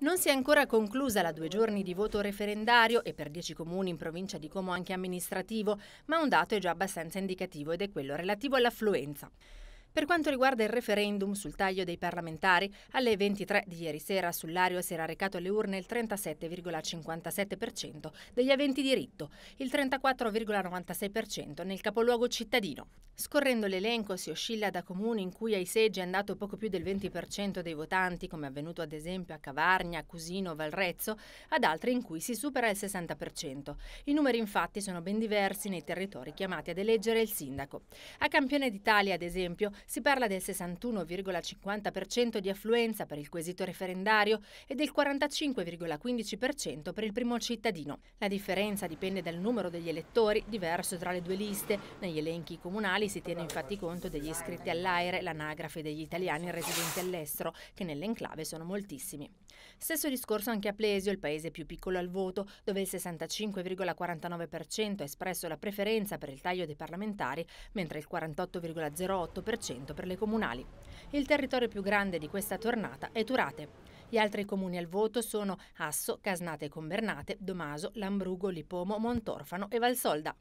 Non si è ancora conclusa la due giorni di voto referendario e per dieci comuni in provincia di Como anche amministrativo, ma un dato è già abbastanza indicativo ed è quello relativo all'affluenza. Per quanto riguarda il referendum sul taglio dei parlamentari, alle 23 di ieri sera sull'Ario si era recato alle urne il 37,57% degli aventi diritto, il 34,96% nel capoluogo cittadino. Scorrendo l'elenco si oscilla da comuni in cui ai seggi è andato poco più del 20% dei votanti, come avvenuto ad esempio a Cavarnia, Cusino, Valrezzo, ad altri in cui si supera il 60%. I numeri infatti sono ben diversi nei territori chiamati ad eleggere il sindaco. A Campione d'Italia, ad esempio, si parla del 61,50% di affluenza per il quesito referendario e del 45,15% per il primo cittadino. La differenza dipende dal numero degli elettori, diverso tra le due liste. Negli elenchi comunali si tiene infatti conto degli iscritti all'AIRE, l'anagrafe degli italiani residenti all'estero, che nelle enclave sono moltissimi. Stesso discorso anche a Plesio, il paese più piccolo al voto, dove il 65,49% ha espresso la preferenza per il taglio dei parlamentari, mentre il 48,08% 10% per le comunali. Il territorio più grande di questa tornata è Turate. Gli altri comuni al voto sono Asso, Casnate e Convernate, Domaso, Lambrugo, Lipomo, Montorfano e Valsolda.